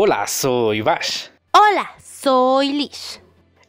Hola, soy Bash. Hola, soy Lish.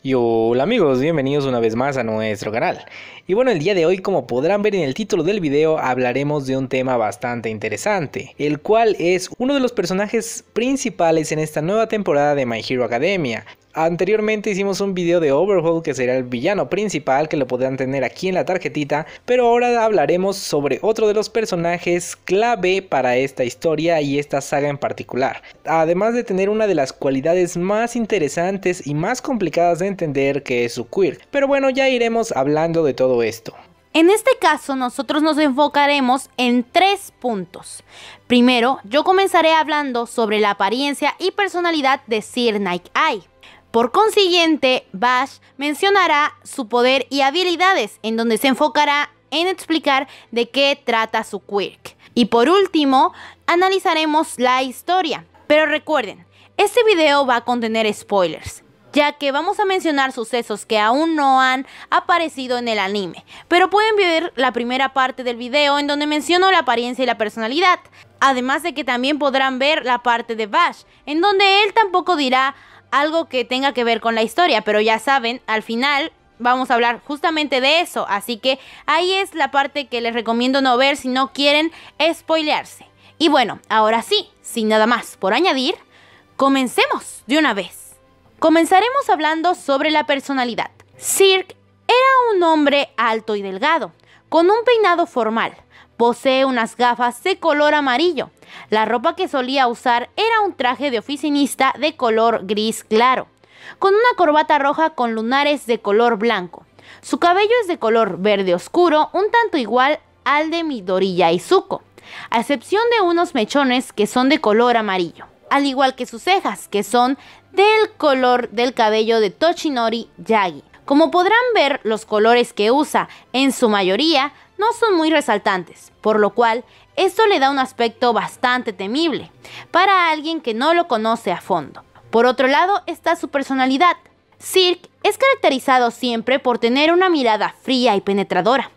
Y hola amigos, bienvenidos una vez más a nuestro canal. Y bueno, el día de hoy como podrán ver en el título del video hablaremos de un tema bastante interesante, el cual es uno de los personajes principales en esta nueva temporada de My Hero Academia, Anteriormente hicimos un video de Overhaul que será el villano principal que lo podrán tener aquí en la tarjetita, pero ahora hablaremos sobre otro de los personajes clave para esta historia y esta saga en particular. Además de tener una de las cualidades más interesantes y más complicadas de entender que es su queer, pero bueno ya iremos hablando de todo esto. En este caso nosotros nos enfocaremos en tres puntos. Primero, yo comenzaré hablando sobre la apariencia y personalidad de Sir Night Eye. Por consiguiente, Bash mencionará su poder y habilidades, en donde se enfocará en explicar de qué trata su quirk. Y por último, analizaremos la historia. Pero recuerden, este video va a contener spoilers, ya que vamos a mencionar sucesos que aún no han aparecido en el anime, pero pueden ver la primera parte del video en donde menciono la apariencia y la personalidad, además de que también podrán ver la parte de Bash, en donde él tampoco dirá algo que tenga que ver con la historia, pero ya saben, al final vamos a hablar justamente de eso, así que ahí es la parte que les recomiendo no ver si no quieren spoilearse. Y bueno, ahora sí, sin nada más por añadir, comencemos de una vez. Comenzaremos hablando sobre la personalidad. Cirque era un hombre alto y delgado, con un peinado formal. Posee unas gafas de color amarillo. La ropa que solía usar era un traje de oficinista de color gris claro, con una corbata roja con lunares de color blanco. Su cabello es de color verde oscuro, un tanto igual al de Midoriya Izuko, a excepción de unos mechones que son de color amarillo, al igual que sus cejas, que son del color del cabello de Toshinori Yagi. Como podrán ver, los colores que usa, en su mayoría, no son muy resaltantes, por lo cual esto le da un aspecto bastante temible para alguien que no lo conoce a fondo. Por otro lado está su personalidad. Cirque es caracterizado siempre por tener una mirada fría y penetradora.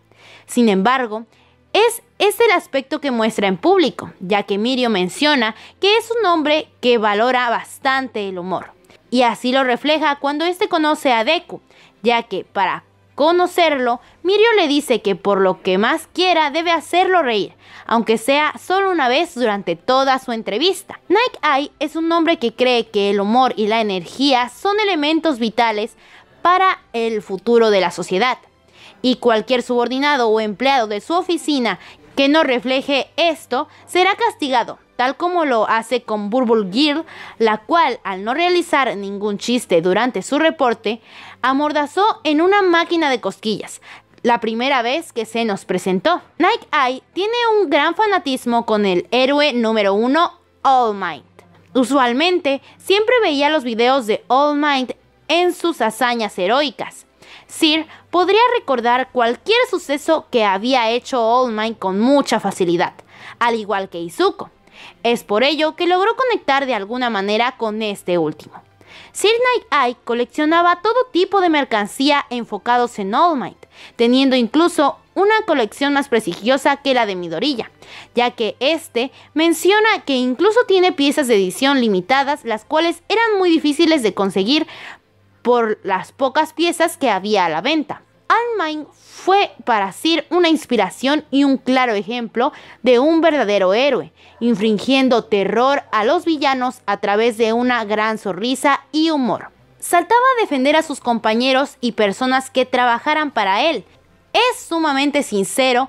Sin embargo, es, es el aspecto que muestra en público, ya que Mirio menciona que es un hombre que valora bastante el humor. Y así lo refleja cuando éste conoce a Deku, ya que para conocerlo, Mirio le dice que por lo que más quiera debe hacerlo reír, aunque sea solo una vez durante toda su entrevista. Nike Eye es un hombre que cree que el humor y la energía son elementos vitales para el futuro de la sociedad, y cualquier subordinado o empleado de su oficina que no refleje esto será castigado tal como lo hace con Burble Girl, la cual, al no realizar ningún chiste durante su reporte, amordazó en una máquina de cosquillas, la primera vez que se nos presentó. Night Eye tiene un gran fanatismo con el héroe número uno, All Might. Usualmente, siempre veía los videos de All Might en sus hazañas heroicas. Sir podría recordar cualquier suceso que había hecho All Might con mucha facilidad, al igual que Izuko. Es por ello que logró conectar de alguna manera con este último. Sir Night Eye coleccionaba todo tipo de mercancía enfocados en All Might, teniendo incluso una colección más prestigiosa que la de Midorilla, ya que este menciona que incluso tiene piezas de edición limitadas, las cuales eran muy difíciles de conseguir por las pocas piezas que había a la venta fue para Sir una inspiración y un claro ejemplo de un verdadero héroe, infringiendo terror a los villanos a través de una gran sonrisa y humor. Saltaba a defender a sus compañeros y personas que trabajaran para él. Es sumamente sincero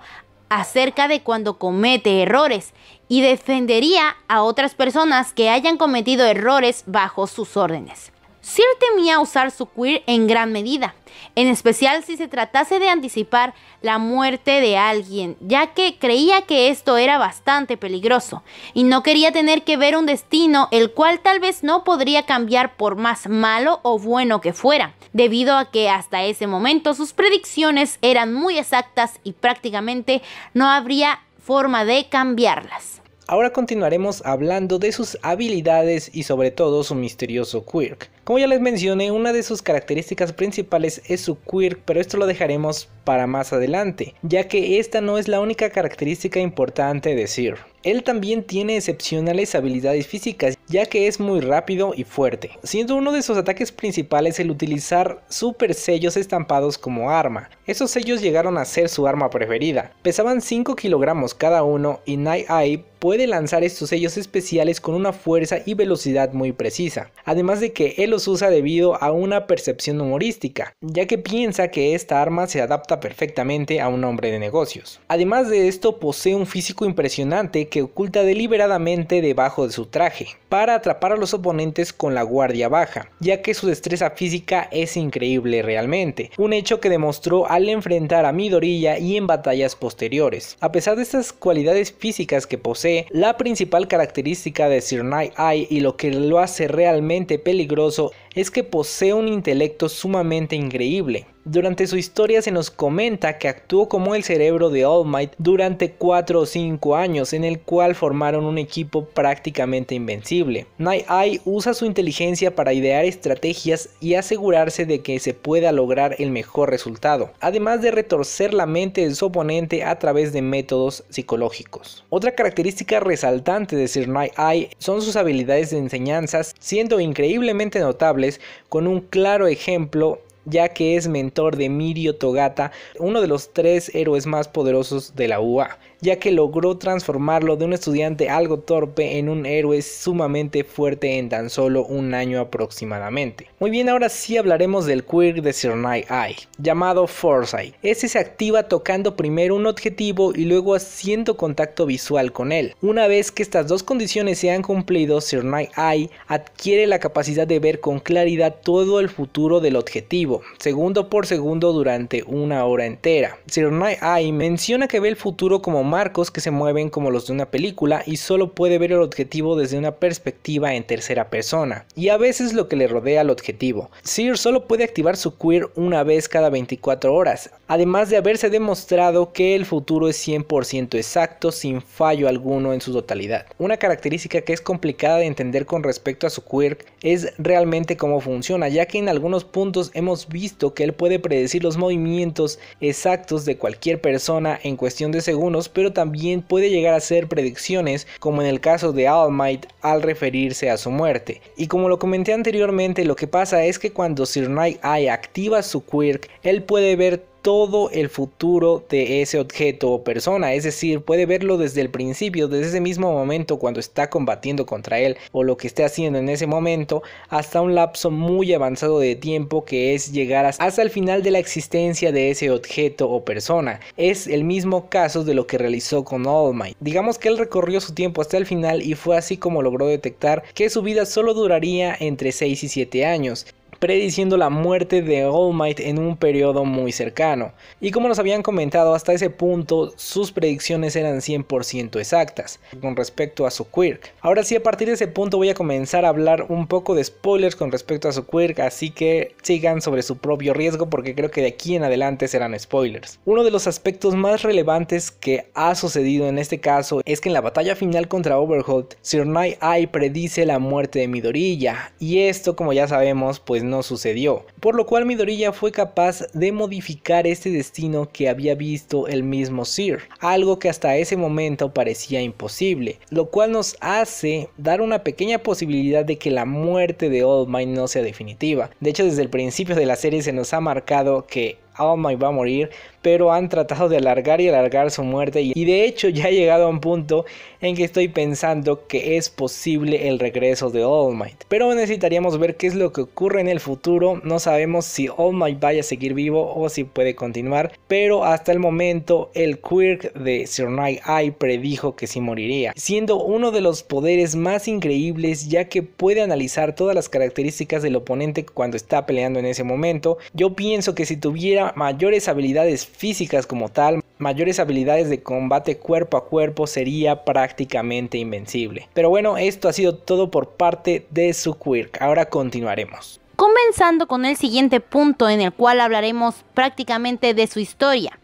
acerca de cuando comete errores y defendería a otras personas que hayan cometido errores bajo sus órdenes. Sir temía usar su queer en gran medida, en especial si se tratase de anticipar la muerte de alguien, ya que creía que esto era bastante peligroso, y no quería tener que ver un destino el cual tal vez no podría cambiar por más malo o bueno que fuera, debido a que hasta ese momento sus predicciones eran muy exactas y prácticamente no habría forma de cambiarlas. Ahora continuaremos hablando de sus habilidades y sobre todo su misterioso quirk. Como ya les mencioné, una de sus características principales es su quirk, pero esto lo dejaremos para más adelante, ya que esta no es la única característica importante de Sir. Él también tiene excepcionales habilidades físicas, ya que es muy rápido y fuerte, siendo uno de sus ataques principales el utilizar super sellos estampados como arma. Esos sellos llegaron a ser su arma preferida, pesaban 5 kilogramos cada uno y Night Eye puede lanzar estos sellos especiales con una fuerza y velocidad muy precisa, además de que él los usa debido a una percepción humorística, ya que piensa que esta arma se adapta perfectamente a un hombre de negocios. Además de esto, posee un físico impresionante que oculta deliberadamente debajo de su traje, para atrapar a los oponentes con la guardia baja, ya que su destreza física es increíble realmente, un hecho que demostró al enfrentar a Midorilla y en batallas posteriores. A pesar de estas cualidades físicas que posee, la principal característica de Sir Night Eye y lo que lo hace realmente peligroso es que posee un intelecto sumamente increíble, durante su historia se nos comenta que actuó como el cerebro de All Might durante 4 o 5 años, en el cual formaron un equipo prácticamente invencible. Night Eye usa su inteligencia para idear estrategias y asegurarse de que se pueda lograr el mejor resultado, además de retorcer la mente de su oponente a través de métodos psicológicos. Otra característica resaltante de Sir Night Eye son sus habilidades de enseñanzas, siendo increíblemente notables, con un claro ejemplo ya que es mentor de Mirio Togata, uno de los tres héroes más poderosos de la UA ya que logró transformarlo de un estudiante algo torpe en un héroe sumamente fuerte en tan solo un año aproximadamente. Muy bien, ahora sí hablaremos del quirk de Sir Night Eye, llamado Foresight. Este se activa tocando primero un objetivo y luego haciendo contacto visual con él. Una vez que estas dos condiciones se han cumplido, Sir Night Eye adquiere la capacidad de ver con claridad todo el futuro del objetivo, segundo por segundo durante una hora entera. Sir Night Eye menciona que ve el futuro como marcos que se mueven como los de una película y solo puede ver el objetivo desde una perspectiva en tercera persona, y a veces lo que le rodea al objetivo. Sear solo puede activar su queer una vez cada 24 horas, además de haberse demostrado que el futuro es 100% exacto sin fallo alguno en su totalidad. Una característica que es complicada de entender con respecto a su quirk es realmente cómo funciona, ya que en algunos puntos hemos visto que él puede predecir los movimientos exactos de cualquier persona en cuestión de segundos, pero pero también puede llegar a hacer predicciones, como en el caso de All Might al referirse a su muerte. Y como lo comenté anteriormente, lo que pasa es que cuando Sir Night Eye activa su quirk, él puede ver todo el futuro de ese objeto o persona, es decir, puede verlo desde el principio, desde ese mismo momento cuando está combatiendo contra él o lo que esté haciendo en ese momento, hasta un lapso muy avanzado de tiempo que es llegar hasta el final de la existencia de ese objeto o persona. Es el mismo caso de lo que realizó con All Might. Digamos que él recorrió su tiempo hasta el final y fue así como logró detectar que su vida solo duraría entre 6 y 7 años prediciendo la muerte de All Might en un periodo muy cercano. Y como nos habían comentado hasta ese punto, sus predicciones eran 100% exactas con respecto a su quirk. Ahora sí, a partir de ese punto voy a comenzar a hablar un poco de spoilers con respecto a su quirk, así que sigan sobre su propio riesgo porque creo que de aquí en adelante serán spoilers. Uno de los aspectos más relevantes que ha sucedido en este caso es que en la batalla final contra Overhaul, Sir Night Eye predice la muerte de Midorilla y esto como ya sabemos pues no no sucedió, por lo cual Midoriya fue capaz de modificar este destino que había visto el mismo Sir, algo que hasta ese momento parecía imposible, lo cual nos hace dar una pequeña posibilidad de que la muerte de All Might no sea definitiva. De hecho, desde el principio de la serie se nos ha marcado que All Might va a morir, pero han tratado de alargar y alargar su muerte y de hecho ya ha llegado a un punto en que estoy pensando que es posible el regreso de All Might. Pero necesitaríamos ver qué es lo que ocurre en el futuro, no sabemos si All Might vaya a seguir vivo o si puede continuar, pero hasta el momento el quirk de Sir Night Eye predijo que sí moriría, siendo uno de los poderes más increíbles ya que puede analizar todas las características del oponente cuando está peleando en ese momento. Yo pienso que si tuviera mayores habilidades físicas como tal, mayores habilidades de combate cuerpo a cuerpo sería prácticamente invencible. Pero bueno, esto ha sido todo por parte de su quirk. Ahora continuaremos. Comenzando con el siguiente punto en el cual hablaremos prácticamente de su historia.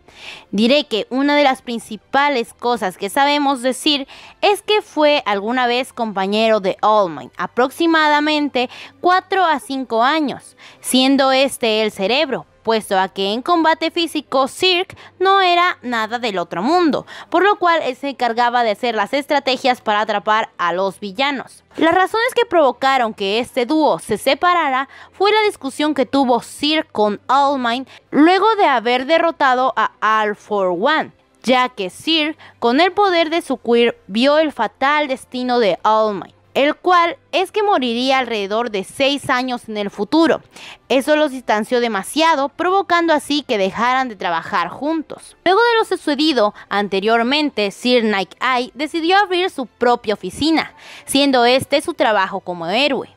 Diré que una de las principales cosas que sabemos decir es que fue alguna vez compañero de All aproximadamente 4 a 5 años, siendo este el cerebro, puesto a que en combate físico Sirk no era nada del otro mundo, por lo cual él se encargaba de hacer las estrategias para atrapar a los villanos. Las razones que provocaron que este dúo se separara fue la discusión que tuvo Cirque con All luego de haber derrotado a All For One ya que Sirk, con el poder de su queer, vio el fatal destino de All Might el cual es que moriría alrededor de seis años en el futuro. Eso los distanció demasiado, provocando así que dejaran de trabajar juntos. Luego de lo sucedido anteriormente, Sir Nike decidió abrir su propia oficina, siendo este su trabajo como héroe.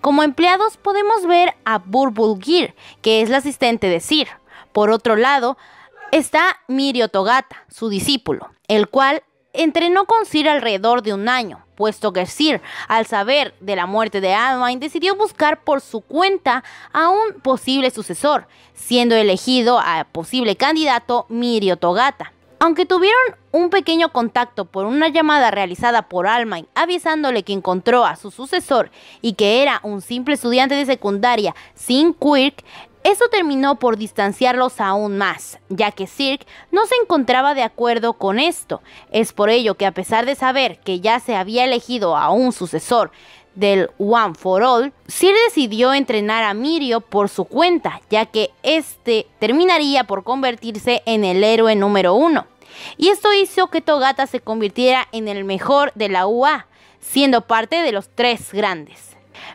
Como empleados podemos ver a Gear, que es la asistente de Sir. Por otro lado, está Mirio Togata, su discípulo, el cual entrenó con Sir alrededor de un año puesto que Sir, al saber de la muerte de Almain, decidió buscar por su cuenta a un posible sucesor, siendo elegido a posible candidato Mirio Togata. Aunque tuvieron un pequeño contacto por una llamada realizada por Almain avisándole que encontró a su sucesor y que era un simple estudiante de secundaria sin Quirk, eso terminó por distanciarlos aún más, ya que Cirque no se encontraba de acuerdo con esto. Es por ello que a pesar de saber que ya se había elegido a un sucesor del One for All, Sir decidió entrenar a Mirio por su cuenta, ya que este terminaría por convertirse en el héroe número uno. Y esto hizo que Togata se convirtiera en el mejor de la UA, siendo parte de los tres grandes.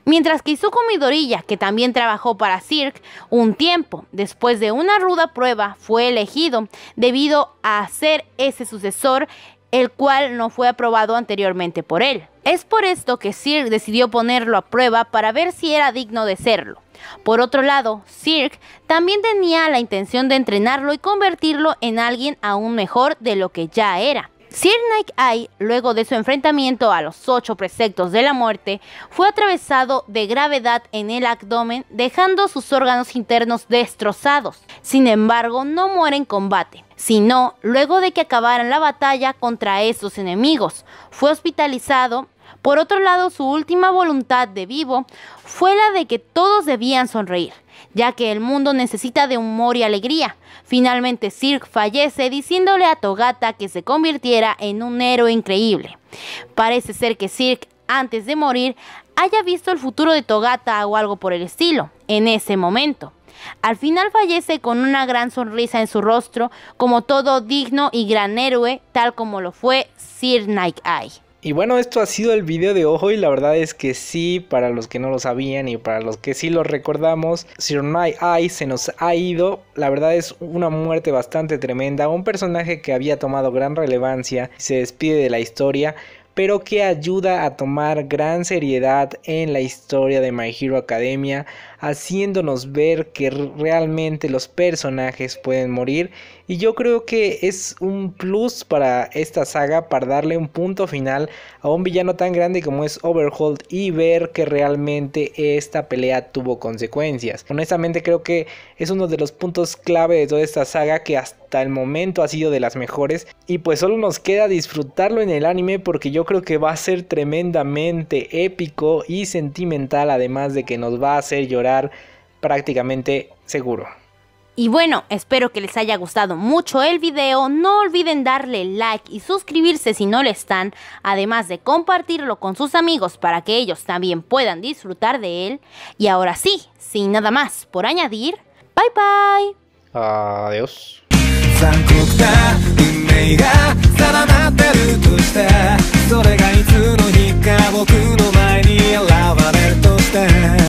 Mientras que Izuku Midoriya, que también trabajó para Cirque un tiempo, después de una ruda prueba, fue elegido debido a ser ese sucesor el cual no fue aprobado anteriormente por él. Es por esto que Cirque decidió ponerlo a prueba para ver si era digno de serlo. Por otro lado, Cirque también tenía la intención de entrenarlo y convertirlo en alguien aún mejor de lo que ya era. Sir Nike Eye, luego de su enfrentamiento a los ocho preceptos de la muerte, fue atravesado de gravedad en el abdomen, dejando sus órganos internos destrozados. Sin embargo, no muere en combate, sino luego de que acabaran la batalla contra esos enemigos. Fue hospitalizado por otro lado, su última voluntad de vivo fue la de que todos debían sonreír, ya que el mundo necesita de humor y alegría. Finalmente, Cirque fallece diciéndole a Togata que se convirtiera en un héroe increíble. Parece ser que Cirque, antes de morir, haya visto el futuro de Togata o algo por el estilo, en ese momento. Al final fallece con una gran sonrisa en su rostro, como todo digno y gran héroe, tal como lo fue Sir Night Eye. Y bueno, esto ha sido el video de hoy. La verdad es que sí, para los que no lo sabían y para los que sí lo recordamos, Sir Night Eye se nos ha ido. La verdad es una muerte bastante tremenda. Un personaje que había tomado gran relevancia y se despide de la historia pero que ayuda a tomar gran seriedad en la historia de My Hero Academia, haciéndonos ver que realmente los personajes pueden morir y yo creo que es un plus para esta saga para darle un punto final a un villano tan grande como es Overhaul y ver que realmente esta pelea tuvo consecuencias. Honestamente creo que es uno de los puntos clave de toda esta saga que hasta el momento ha sido de las mejores y pues solo nos queda disfrutarlo en el anime porque yo creo que va a ser tremendamente épico y sentimental, además de que nos va a hacer llorar prácticamente seguro. Y bueno, espero que les haya gustado mucho el video, no olviden darle like y suscribirse si no lo están, además de compartirlo con sus amigos para que ellos también puedan disfrutar de él. Y ahora sí, sin nada más por añadir, bye bye. Adiós. 残酷な運命が定まってるとしてそれがいつの日か僕の前に現れるとして